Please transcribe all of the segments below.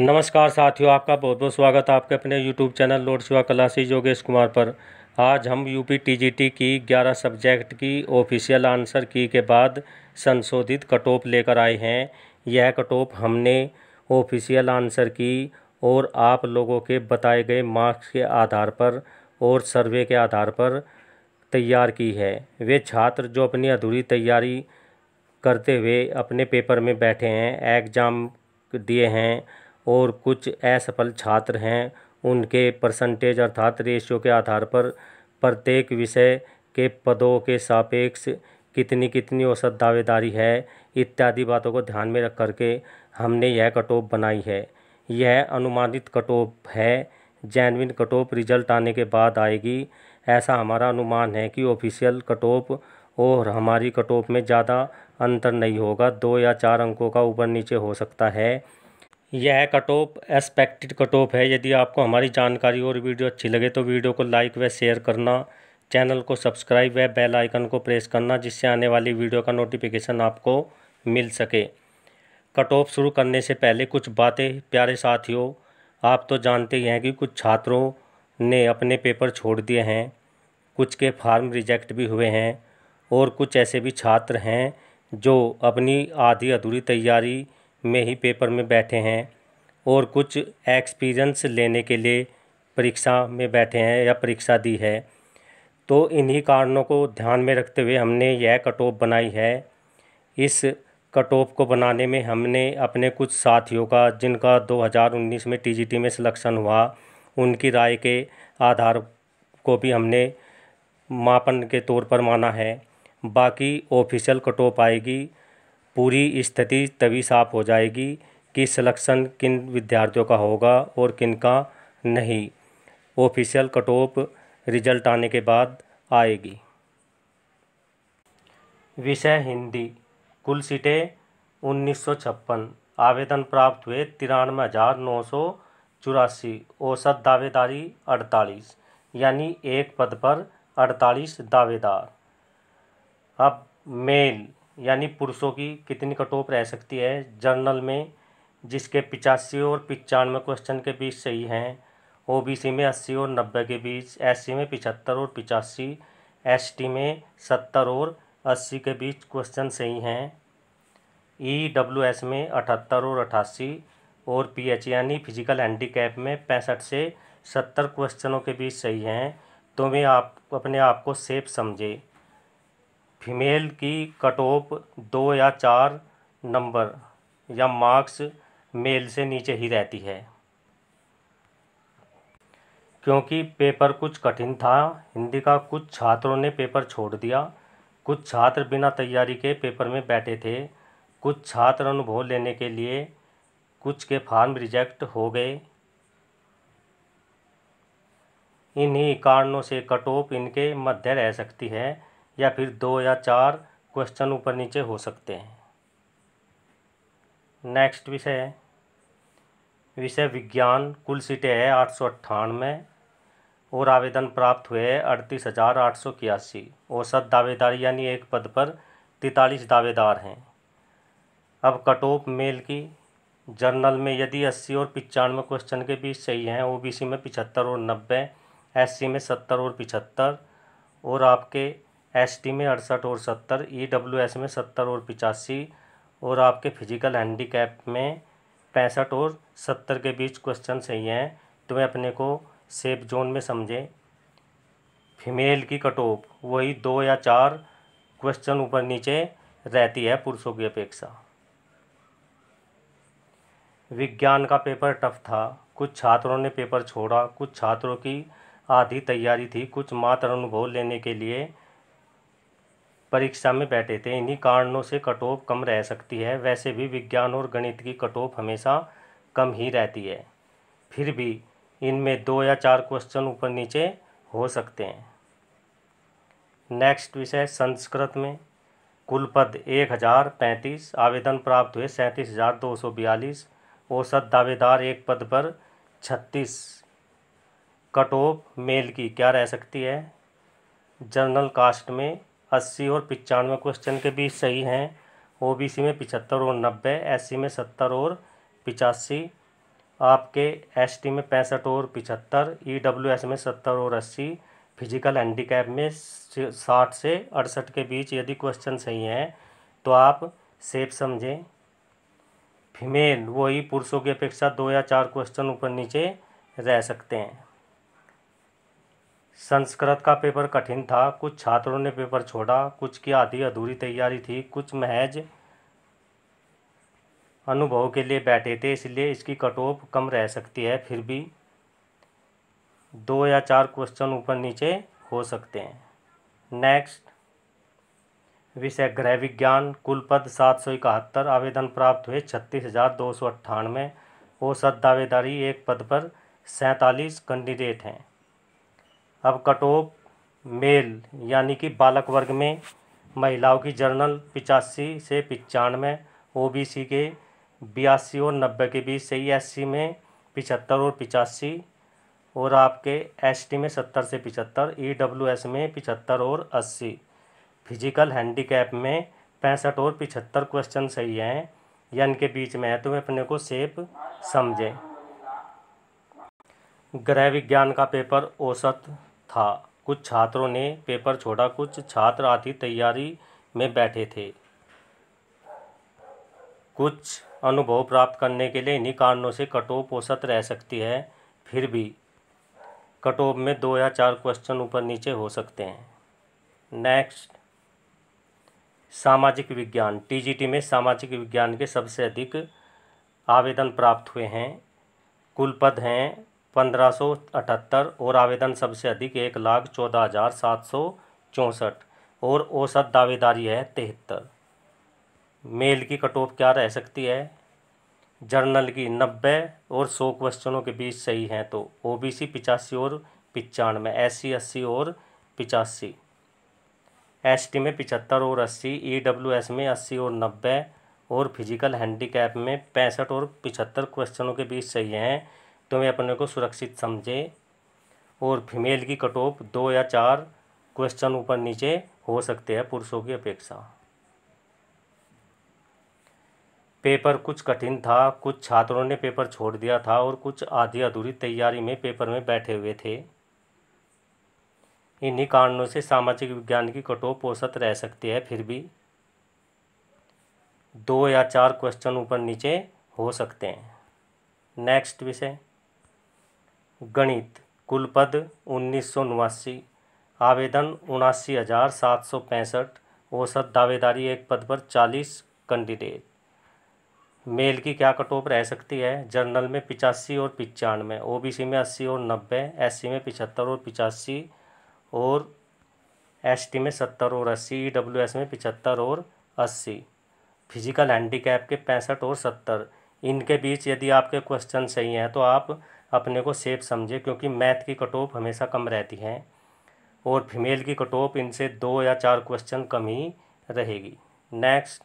नमस्कार साथियों आपका बहुत बहुत स्वागत है आपके अपने YouTube channel lord Shiva classes Yogesh Kumar पर आज हम यूपी टीजीटी की 11 सब्जेक्ट की ऑफिशियल आंसर की के बाद संशोधित कटोप लेकर आए हैं यह कटोप हमने ऑफिशियल आंसर की और आप लोगों के बताए गए मार्क्स के आधार पर और सर्वे के आधार पर तैयार की है वे छात्र जो अपनी अधूरी तैयारी करते हुए अपने पेपर में बैठे हैं एग्ज़ाम दिए हैं और कुछ असफल छात्र हैं उनके परसेंटेज अर्थात रेशियो के आधार पर प्रत्येक विषय के पदों के सापेक्ष कितनी कितनी औसत दावेदारी है इत्यादि बातों को ध्यान में रख कर के हमने यह कट ऑफ बनाई है यह अनुमानित कट ऑफ है जैनविन कट ऑफ रिजल्ट आने के बाद आएगी ऐसा हमारा अनुमान है कि ऑफिशियल कट ऑफ और हमारी कट ऑफ में ज़्यादा अंतर नहीं होगा दो या चार अंकों का ऊपर नीचे हो सकता है यह cut off expected cut off है यदि आपको हमारी जानकारी और वीडियो अच्छी लगे तो वीडियो को लाइक व शेयर करना चैनल को सब्सक्राइब व बेल आइकन को प्रेस करना जिससे आने वाली वीडियो का नोटिफिकेशन आपको मिल सके कट ऑफ शुरू करने से पहले कुछ बातें प्यारे साथियों आप तो जानते ही हैं कि कुछ छात्रों ने अपने पेपर छोड़ दिए हैं कुछ के फार्म रिजेक्ट भी हुए हैं और कुछ ऐसे भी छात्र हैं जो अपनी आधी अधूरी तैयारी में ही पेपर में बैठे हैं और कुछ एक्सपीरियंस लेने के लिए परीक्षा में बैठे हैं या परीक्षा दी है तो इन्हीं कारणों को ध्यान में रखते हुए हमने यह कट ऑफ बनाई है इस कट ऑफ को बनाने में हमने अपने कुछ साथियों का जिनका 2019 में टीजीटी में सिलेक्शन हुआ उनकी राय के आधार को भी हमने मापन के तौर पर माना है बाकी ऑफिशियल कट ऑफ आएगी पूरी स्थिति तभी साफ हो जाएगी कि सिलेक्शन किन विद्यार्थियों का होगा और किन का नहीं ऑफिशियल कट ऑफ रिजल्ट आने के बाद आएगी विषय हिंदी कुल सीटें उन्नीस आवेदन प्राप्त हुए तिरानवे हज़ार नौ सौ चौरासी औसत दावेदारी अड़तालीस यानी एक पद पर अड़तालीस दावेदार अब मेल यानी पुरुषों की कितनी कटोप रह सकती है जर्नल में जिसके पिचासी और पचानवे क्वेश्चन के बीच सही हैं ओबीसी में अस्सी और नब्बे के बीच एससी में पिचहत्तर और पिचासी एसटी में सत्तर और अस्सी के बीच क्वेश्चन सही हैं ई डब्ल्यू एस में अठहत्तर और अठासी और पी एच यानी फिजिकल हैंडीकैप में पैंसठ से सत्तर क्वेश्चनों के बीच सही हैं तो वे आप अपने आप को सेफ समझे फीमेल की कट ऑफ दो या चार नंबर या मार्क्स मेल से नीचे ही रहती है क्योंकि पेपर कुछ कठिन था हिंदी का कुछ छात्रों ने पेपर छोड़ दिया कुछ छात्र बिना तैयारी के पेपर में बैठे थे कुछ छात्र अनुभव लेने के लिए कुछ के फार्म रिजेक्ट हो गए इन्हीं कारणों से कट ऑफ इनके मध्य रह सकती है या फिर दो या चार क्वेश्चन ऊपर नीचे हो सकते हैं नेक्स्ट विषय है विषय विज्ञान कुल सीटें है आठ सौ अट्ठानवे और आवेदन प्राप्त हुए हैं अड़तीस हज़ार आठ सौ इक्यासी औसत दावेदारी यानी एक पद पर तैतालीस दावेदार हैं अब कट ऑफ मेल की जर्नल में यदि अस्सी और पचानवे क्वेश्चन के बीच सही हैं ओबीसी में पिछहत्तर और नब्बे एससी में सत्तर और पिछहत्तर और आपके एस में अड़सठ और सत्तर ई e में सत्तर और पिचासी और आपके फिजिकल हैंडीकैप में पैंसठ और सत्तर के बीच क्वेश्चन सही हैं तो वे अपने को सेफ जोन में समझें फीमेल की कट ऑफ वही दो या चार क्वेश्चन ऊपर नीचे रहती है पुरुषों की अपेक्षा विज्ञान का पेपर टफ था कुछ छात्रों ने पेपर छोड़ा कुछ छात्रों की आधी तैयारी थी कुछ मात्र अनुभव लेने के लिए परीक्षा में बैठे थे इन्हीं कारणों से कटोप कम रह सकती है वैसे भी विज्ञान और गणित की कटोप हमेशा कम ही रहती है फिर भी इनमें दो या चार क्वेश्चन ऊपर नीचे हो सकते हैं नेक्स्ट विषय संस्कृत में कुल पद एक हज़ार पैंतीस आवेदन प्राप्त हुए सैंतीस हज़ार दो सौ बयालीस औसत दावेदार एक पद पर छत्तीस कट ऑफ मेल की क्या रह सकती है जर्नल कास्ट में अस्सी और पचानवे क्वेश्चन के बीच सही हैं ओबीसी में पिछहत्तर और नब्बे एस में सत्तर और पिचासी आपके एसटी में पैंसठ और पिचहत्तर ईडब्ल्यूएस e में सत्तर और अस्सी फिजिकल हैंडीकैप में साठ से अड़सठ के बीच यदि क्वेश्चन सही हैं तो आप सेफ समझें फीमेल वही पुरुषों की अपेक्षा दो या चार क्वेश्चन ऊपर नीचे रह सकते हैं संस्कृत का पेपर कठिन था कुछ छात्रों ने पेपर छोड़ा कुछ की आधी अधूरी तैयारी थी कुछ महज अनुभव के लिए बैठे थे इसलिए इसकी कट ऑफ कम रह सकती है फिर भी दो या चार क्वेश्चन ऊपर नीचे हो सकते हैं नेक्स्ट विषय गृह विज्ञान कुल पद सात सौ इकहत्तर आवेदन प्राप्त हुए छत्तीस हज़ार दो सौ अट्ठानवे औसत दावेदारी एक पद पर सैंतालीस कैंडिडेट हैं अब कटोप मेल यानी कि बालक वर्ग में महिलाओं की जर्नल पिचासी से पचानवे ओ बी सी के बयासी और नब्बे के बीच से ही एस सी में पिचहत्तर और पिचासी और आपके एस टी में सत्तर से पिचहत्तर ई डब्ल्यू एस में पिचहत्तर और अस्सी फिजिकल हैंडीकैप में पैंसठ और पिछहत्तर क्वेश्चन सही हैं या इनके बीच में है तो वे अपने को सेफ समझें ग्रह विज्ञान का पेपर औसत था कुछ छात्रों ने पेपर छोड़ा कुछ छात्र आधी तैयारी में बैठे थे कुछ अनुभव प्राप्त करने के लिए इन्हीं कारणों से कटोप औसत रह सकती है फिर भी कटोप में दो या चार क्वेश्चन ऊपर नीचे हो सकते हैं नेक्स्ट सामाजिक विज्ञान टीजीटी में सामाजिक विज्ञान के सबसे अधिक आवेदन प्राप्त हुए हैं कुल पद हैं पंद्रह सौ अठहत्तर और आवेदन सबसे अधिक एक लाख चौदह हज़ार सात सौ चौंसठ और औसत दावेदारी है तिहत्तर मेल की कट ऑफ क्या रह सकती है जर्नल की नब्बे और सौ क्वेश्चनों के बीच सही हैं तो ओबीसी पिचासी और पचानवे एस सी अस्सी और पिचासी एस टी में पिचहत्तर और अस्सी ई डब्ल्यू एस में अस्सी और नब्बे और फिजिकल हैंडीकैप में पैंसठ और पिचहत्तर क्वेश्चनों के बीच सही हैं तो वे अपने को सुरक्षित समझें और फीमेल की कट ऑफ दो या चार क्वेश्चन ऊपर नीचे हो सकते हैं पुरुषों की अपेक्षा पेपर कुछ कठिन था कुछ छात्रों ने पेपर छोड़ दिया था और कुछ आधी अधूरी तैयारी में पेपर में बैठे हुए थे इन्हीं कारणों से सामाजिक विज्ञान की कटो ऑफ औसत रह सकती है फिर भी दो या चार क्वेश्चन ऊपर नीचे हो सकते हैं नेक्स्ट विषय गणित कुलपद उन्नीस सौ नवासी आवेदन उनासी हज़ार सात सौ पैंसठ औसत दावेदारी एक पद पर चालीस कैंडिडेट मेल की क्या कट ऑफ रह सकती है जर्नल में पिचासी और पिचानवे ओबीसी में अस्सी और नब्बे एससी में पिछहत्तर और पिचासी और एसटी में सत्तर और अस्सी ईडब्ल्यूएस में पिछहत्तर और अस्सी फिजिकल हैंडीकैप के पैंसठ और सत्तर इनके बीच यदि आपके क्वेश्चन सही हैं तो आप अपने को सेफ समझे क्योंकि मैथ की कट ऑफ हमेशा कम रहती हैं और फीमेल की कट ऑफ इनसे दो या चार क्वेश्चन कम ही रहेगी नेक्स्ट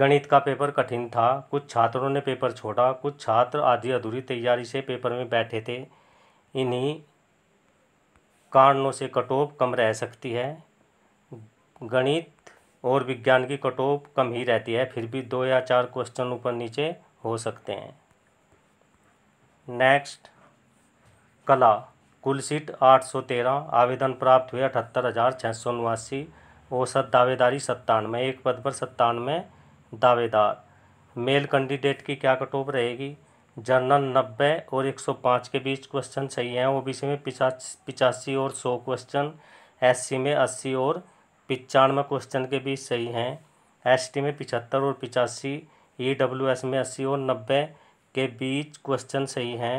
गणित का पेपर कठिन था कुछ छात्रों ने पेपर छोड़ा कुछ छात्र आधी अधूरी तैयारी से पेपर में बैठे थे इन्हीं कारणों से कट ऑफ कम रह सकती है गणित और विज्ञान की कट ऑफ कम ही रहती है फिर भी दो या चार क्वेश्चन ऊपर नीचे हो सकते हैं नेक्स्ट कला कुल सीट आठ सौ तेरह आवेदन प्राप्त हुए अठहत्तर हज़ार छः सौ उनवासी औसत दावेदारी सत्तानवे एक पद पर सत्तानवे दावेदार मेल कैंडिडेट की क्या कटोप रहेगी जर्नल नब्बे और एक सौ पाँच के बीच क्वेश्चन सही हैं ओबीसी में पिचासी पिचासी और सौ क्वेश्चन एससी में अस्सी और पचानवे क्वेश्चन के बीच सही हैं एसटी में पिचहत्तर और पिचासी एस में अस्सी और नब्बे के बीच क्वेश्चन सही हैं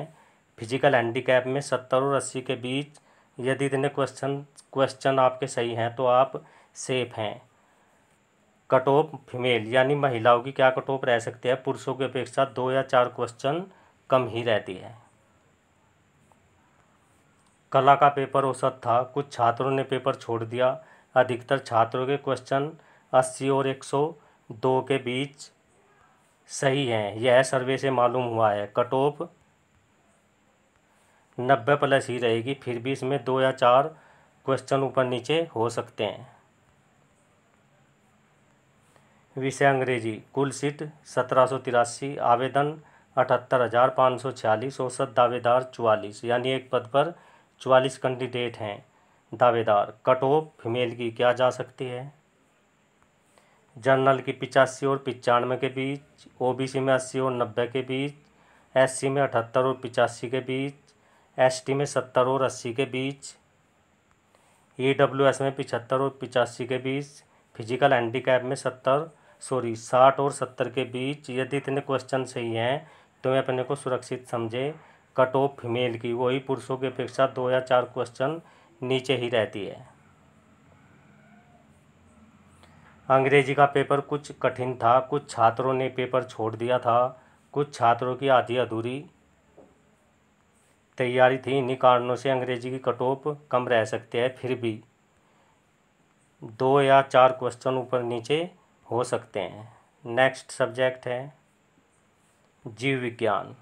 फिजिकल हैंडीकैप में सत्तर और अस्सी के बीच यदि इतने क्वेश्चन क्वेश्चन आपके सही हैं तो आप सेफ हैं कट ऑफ फीमेल यानी महिलाओं की क्या कट ऑफ रह सकती है पुरुषों की अपेक्षा दो या चार क्वेश्चन कम ही रहती है कला का पेपर औसत था कुछ छात्रों ने पेपर छोड़ दिया अधिकतर छात्रों के क्वेश्चन अस्सी और एक सौ दो के बीच सही हैं यह सर्वे से मालूम हुआ है कट ऑफ नब्बे प्लस ही रहेगी फिर भी इसमें दो या चार क्वेश्चन ऊपर नीचे हो सकते हैं विषय अंग्रेजी कुल सीट सत्रह सौ तिरासी आवेदन अठहत्तर हज़ार पाँच सौ छियालीस औसत दावेदार चवालीस यानी एक पद पर चवालीस कैंडिडेट हैं दावेदार कट ऑफ फीमेल की क्या जा सकती है जनरल की पिचासी और पचानवे के बीच ओबीसी में अस्सी और नब्बे के बीच एससी में अठहत्तर और पिचासी के बीच एसटी में सत्तर और अस्सी के बीच ईडब्ल्यूएस में पिछहत्तर और पिचासी के बीच फिजिकल हैंडीकैप में सत्तर सॉरी साठ और सत्तर के बीच यदि इतने क्वेश्चन सही हैं तो मैं अपने को सुरक्षित समझे कट ऑफ फीमेल की वही पुरुषों की अपेक्षा दो या चार क्वेश्चन नीचे ही रहती है अंग्रेजी का पेपर कुछ कठिन था कुछ छात्रों ने पेपर छोड़ दिया था कुछ छात्रों की आधी अधूरी तैयारी थी इन्हीं कारणों से अंग्रेजी की कटोप कम रह सकते हैं फिर भी दो या चार क्वेश्चन ऊपर नीचे हो सकते हैं नेक्स्ट सब्जेक्ट है जीव विज्ञान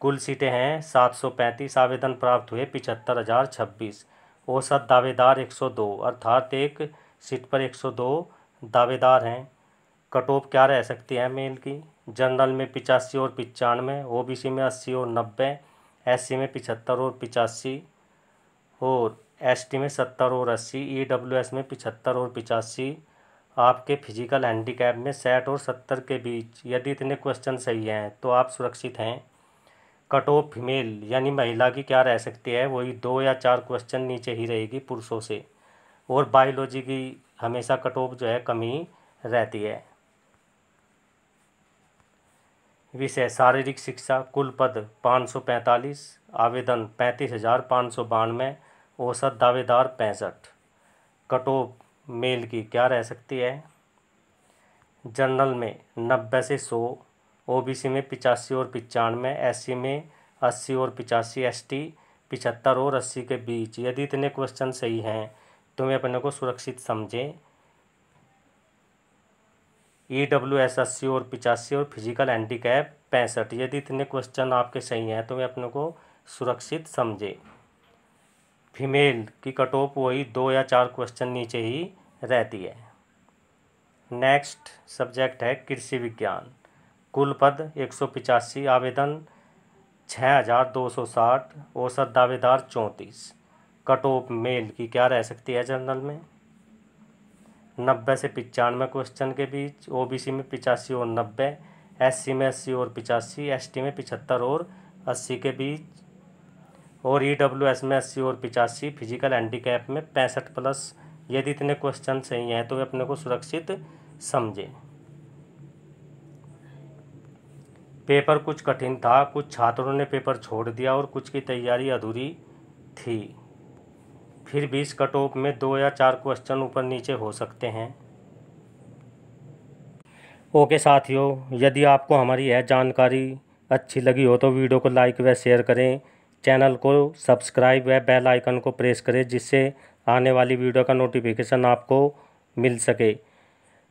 कुल सीटें हैं सात सौ पैंतीस आवेदन प्राप्त हुए पिछहत्तर हज़ार छब्बीस औसत दावेदार एक सौ दो अर्थात एक सीट पर एक सौ दो दावेदार हैं कट ऑफ क्या रह सकती है मेल की जनरल में पिचासी और पचानवे ओ बी सी में अस्सी और नब्बे एस सी में पिछहत्तर और पिचासी और एस टी में सत्तर और अस्सी ई डब्ल्यू एस में पिछहत्तर और पिचासी आपके फिजिकल हैंडीकैप में सैठ और सत्तर के बीच यदि इतने क्वेश्चन सही हैं तो आप सुरक्षित हैं कट ऑफ फीमेल यानी महिला की क्या रह सकती है वही दो या चार क्वेश्चन नीचे ही रहेगी पुरुषों से और बायोलॉजी की हमेशा कट ऑफ जो है कमी रहती है विषय शारीरिक शिक्षा कुल पद पाँच सौ पैंतालीस आवेदन पैंतीस हज़ार पाँच सौ बानवे औसत दावेदार पैंसठ कटोप मेल की क्या रह सकती है जनरल में नब्बे से सौ ओबीसी में पिचासी और पचानवे एससी में अस्सी और पिचासी एसटी पिचहत्तर और अस्सी के बीच यदि इतने क्वेश्चन सही हैं तो वे अपने को सुरक्षित समझें ई डब्ल्यू एस अस्सी और पिचासी और फिजिकल हैंडीकैप पैंसठ यदि इतने क्वेश्चन आपके सही हैं तो वे अपने को सुरक्षित समझे फीमेल की कट ऑफ वही दो या चार क्वेश्चन नीचे ही रहती है नेक्स्ट सब्जेक्ट है कृषि विज्ञान कुल पद एक सौ पिचासी आवेदन छः हज़ार दो सौ साठ औसत दावेदार चौंतीस कट ऑफ मेल की क्या रह सकती है जनरल में नब्बे से पचानवे क्वेश्चन के बीच ओबीसी में पिचासी और नब्बे एससी में अस्सी और पिचासी एसटी में पिचहत्तर और अस्सी के बीच और ई डब्ल्यू एस में अस्सी और पिचासी फिजिकल हैंडीकैप में पैंसठ प्लस यदि इतने क्वेश्चन सही हैं तो वे अपने को सुरक्षित समझें पेपर कुछ कठिन था कुछ छात्रों ने पेपर छोड़ दिया और कुछ की तैयारी अधूरी थी फिर भी इस कट ऑफ में दो या चार क्वेश्चन ऊपर नीचे हो सकते हैं ओके साथियों यदि आपको हमारी यह जानकारी अच्छी लगी हो तो वीडियो को लाइक व शेयर करें चैनल को सब्सक्राइब व बेल आइकन को प्रेस करें जिससे आने वाली वीडियो का नोटिफिकेशन आपको मिल सके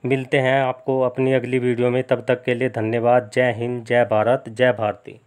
मिलते हैं आपको अपनी अगली वीडियो में तब तक के लिए धन्यवाद जय हिंद जय भारत जय भारती